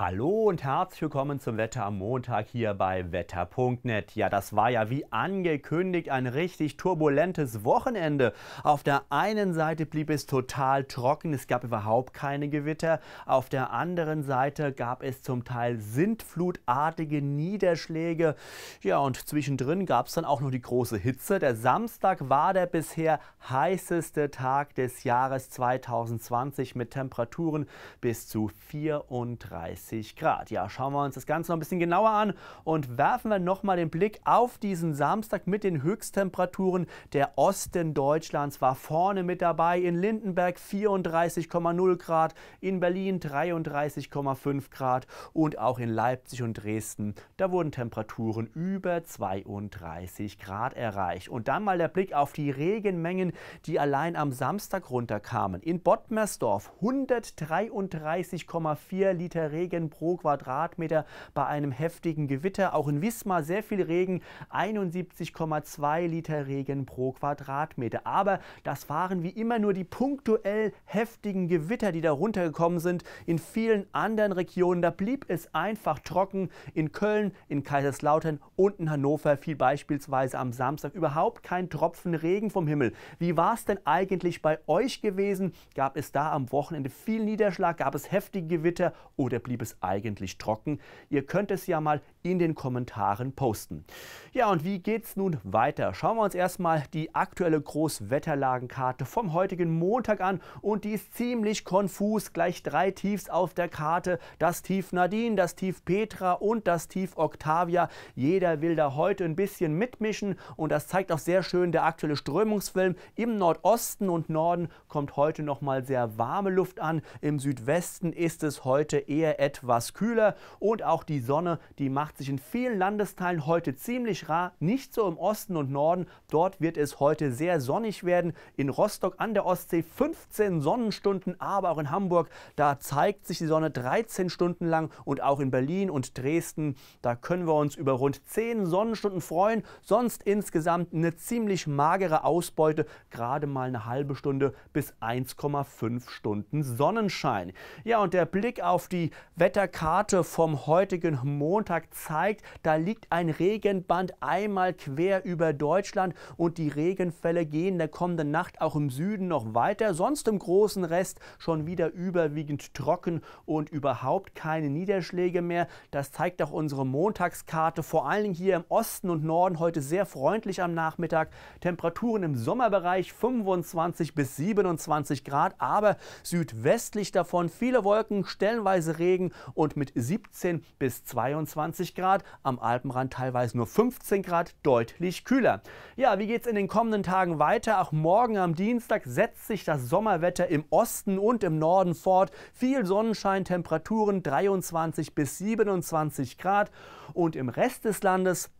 Hallo und herzlich willkommen zum Wetter am Montag hier bei wetter.net. Ja, das war ja wie angekündigt ein richtig turbulentes Wochenende. Auf der einen Seite blieb es total trocken, es gab überhaupt keine Gewitter. Auf der anderen Seite gab es zum Teil sintflutartige Niederschläge. Ja, und zwischendrin gab es dann auch noch die große Hitze. Der Samstag war der bisher heißeste Tag des Jahres 2020 mit Temperaturen bis zu 34 30 Grad. Ja, schauen wir uns das Ganze noch ein bisschen genauer an und werfen wir nochmal den Blick auf diesen Samstag mit den Höchsttemperaturen. Der Osten Deutschlands war vorne mit dabei. In Lindenberg 34,0 Grad, in Berlin 33,5 Grad und auch in Leipzig und Dresden. Da wurden Temperaturen über 32 Grad erreicht. Und dann mal der Blick auf die Regenmengen, die allein am Samstag runterkamen. In Bottmersdorf 133,4 Liter Regen Regen pro Quadratmeter bei einem heftigen Gewitter. Auch in Wismar sehr viel Regen, 71,2 Liter Regen pro Quadratmeter. Aber das waren wie immer nur die punktuell heftigen Gewitter, die da runtergekommen sind. In vielen anderen Regionen, da blieb es einfach trocken. In Köln, in Kaiserslautern und in Hannover fiel beispielsweise am Samstag überhaupt kein Tropfen Regen vom Himmel. Wie war es denn eigentlich bei euch gewesen? Gab es da am Wochenende viel Niederschlag? Gab es heftige Gewitter oder blieb es es eigentlich trocken? Ihr könnt es ja mal in den Kommentaren posten. Ja, und wie geht's nun weiter? Schauen wir uns erstmal die aktuelle Großwetterlagenkarte vom heutigen Montag an und die ist ziemlich konfus. Gleich drei Tiefs auf der Karte. Das Tief Nadine, das Tief Petra und das Tief Octavia. Jeder will da heute ein bisschen mitmischen und das zeigt auch sehr schön der aktuelle Strömungsfilm. Im Nordosten und Norden kommt heute nochmal sehr warme Luft an. Im Südwesten ist es heute eher etwas etwas kühler und auch die Sonne, die macht sich in vielen Landesteilen heute ziemlich rar, nicht so im Osten und Norden. Dort wird es heute sehr sonnig werden. In Rostock an der Ostsee 15 Sonnenstunden, aber auch in Hamburg, da zeigt sich die Sonne 13 Stunden lang und auch in Berlin und Dresden, da können wir uns über rund 10 Sonnenstunden freuen. Sonst insgesamt eine ziemlich magere Ausbeute, gerade mal eine halbe Stunde bis 1,5 Stunden Sonnenschein. Ja, und der Blick auf die Wetterkarte vom heutigen Montag zeigt, da liegt ein Regenband einmal quer über Deutschland und die Regenfälle gehen der kommenden Nacht auch im Süden noch weiter. Sonst im großen Rest schon wieder überwiegend trocken und überhaupt keine Niederschläge mehr. Das zeigt auch unsere Montagskarte. Vor allen Dingen hier im Osten und Norden heute sehr freundlich am Nachmittag. Temperaturen im Sommerbereich 25 bis 27 Grad, aber südwestlich davon viele Wolken, stellenweise Regen Regen und mit 17 bis 22 Grad, am Alpenrand teilweise nur 15 Grad, deutlich kühler. Ja, wie geht es in den kommenden Tagen weiter? Auch morgen am Dienstag setzt sich das Sommerwetter im Osten und im Norden fort. Viel Sonnenschein, Temperaturen 23 bis 27 Grad und im Rest des Landes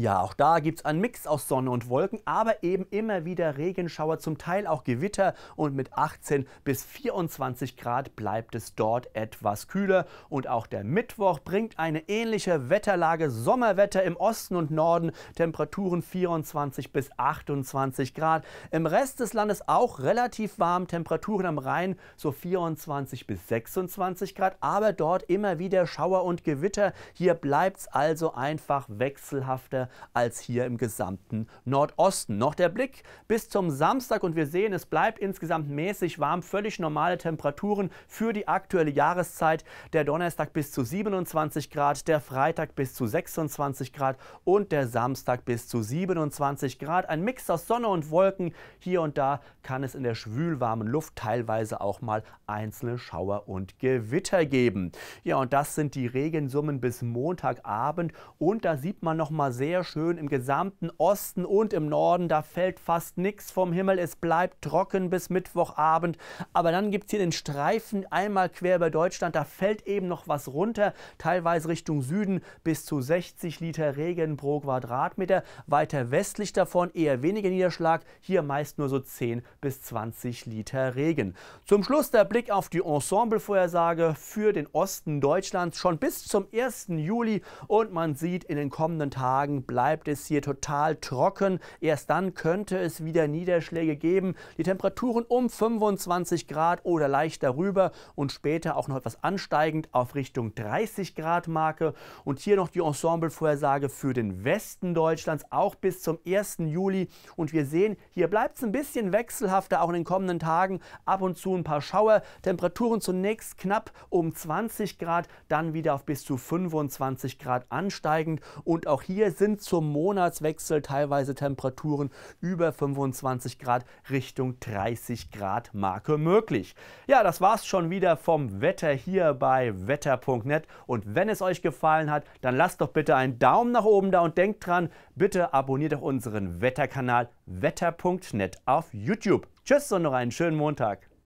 ja, auch da gibt es einen Mix aus Sonne und Wolken, aber eben immer wieder Regenschauer, zum Teil auch Gewitter und mit 18 bis 24 Grad bleibt es dort etwas kühler. Und auch der Mittwoch bringt eine ähnliche Wetterlage, Sommerwetter im Osten und Norden, Temperaturen 24 bis 28 Grad. Im Rest des Landes auch relativ warm, Temperaturen am Rhein so 24 bis 26 Grad, aber dort immer wieder Schauer und Gewitter. Hier bleibt es also einfach wechselhafter als hier im gesamten Nordosten. Noch der Blick bis zum Samstag und wir sehen, es bleibt insgesamt mäßig warm, völlig normale Temperaturen für die aktuelle Jahreszeit. Der Donnerstag bis zu 27 Grad, der Freitag bis zu 26 Grad und der Samstag bis zu 27 Grad. Ein Mix aus Sonne und Wolken. Hier und da kann es in der schwülwarmen Luft teilweise auch mal einzelne Schauer und Gewitter geben. Ja, und das sind die Regensummen bis Montagabend und da sieht man noch mal sehr sehr schön im gesamten Osten und im Norden. Da fällt fast nichts vom Himmel. Es bleibt trocken bis Mittwochabend. Aber dann gibt es hier den Streifen einmal quer über Deutschland. Da fällt eben noch was runter, teilweise Richtung Süden bis zu 60 Liter Regen pro Quadratmeter. Weiter westlich davon eher weniger Niederschlag. Hier meist nur so 10 bis 20 Liter Regen. Zum Schluss der Blick auf die Ensemble-Vorhersage für den Osten Deutschlands schon bis zum 1. Juli. Und man sieht in den kommenden Tagen, bleibt es hier total trocken. Erst dann könnte es wieder Niederschläge geben. Die Temperaturen um 25 Grad oder leicht darüber und später auch noch etwas ansteigend auf Richtung 30 Grad Marke. Und hier noch die Ensemblevorhersage für den Westen Deutschlands, auch bis zum 1. Juli. Und wir sehen, hier bleibt es ein bisschen wechselhafter, auch in den kommenden Tagen. Ab und zu ein paar Schauer. Temperaturen zunächst knapp um 20 Grad, dann wieder auf bis zu 25 Grad ansteigend. Und auch hier sind sind zum Monatswechsel teilweise Temperaturen über 25 Grad Richtung 30 Grad Marke möglich. Ja, das war's schon wieder vom Wetter hier bei wetter.net und wenn es euch gefallen hat, dann lasst doch bitte einen Daumen nach oben da und denkt dran, bitte abonniert doch unseren Wetterkanal wetter.net auf YouTube. Tschüss und noch einen schönen Montag.